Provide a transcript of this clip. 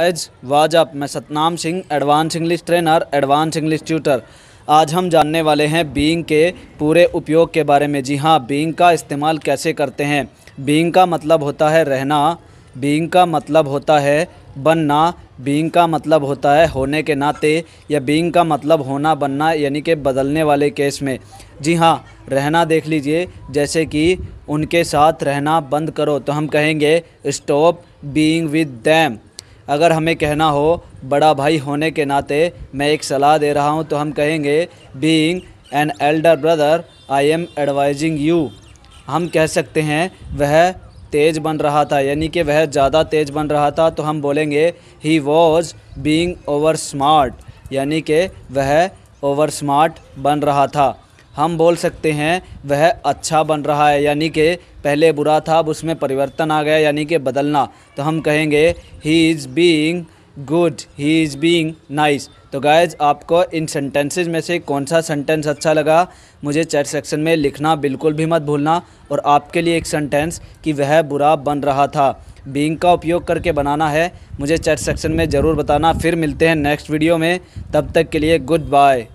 आज what's up मैं Satnam Singh advance English trainer advance English tutor आज हम जानने वाले हैं बींग के पूरे उपयोग के बारे में जी हाँ बींग का इस्तेमाल कैसे करते हैं बींग का मतलब होता है रहना बींग का मतलब होता है बनना बींग का मतलब होता है होने के नाते या बींग का मतलब होना बनना यानी कि बदलने वाले केस में जी हाँ रहना देख लीजिए जैसे कि उनके साथ रहना बंद करो तो हम कहेंगे स्टॉप बींग विद डैम अगर हमें कहना हो बड़ा भाई होने के नाते मैं एक सलाह दे रहा हूँ तो हम कहेंगे being an elder brother I am advising you हम कह सकते हैं वह तेज़ बन रहा था यानी कि वह ज़्यादा तेज़ बन रहा था तो हम बोलेंगे he was being over smart यानी कि वह ओवर स्मार्ट बन रहा था हम बोल सकते हैं वह अच्छा बन रहा है यानी कि पहले बुरा था अब उसमें परिवर्तन आ गया यानी कि बदलना तो हम कहेंगे he is being good he is being nice तो गायज आपको इन सेंटेंसेज में से कौन सा सेंटेंस अच्छा लगा मुझे चैट सेक्शन में लिखना बिल्कुल भी मत भूलना और आपके लिए एक सेंटेंस कि वह बुरा बन रहा था बींग का उपयोग करके बनाना है मुझे चैट सेक्शन में ज़रूर बताना फिर मिलते हैं नेक्स्ट वीडियो में तब तक के लिए गुड बाय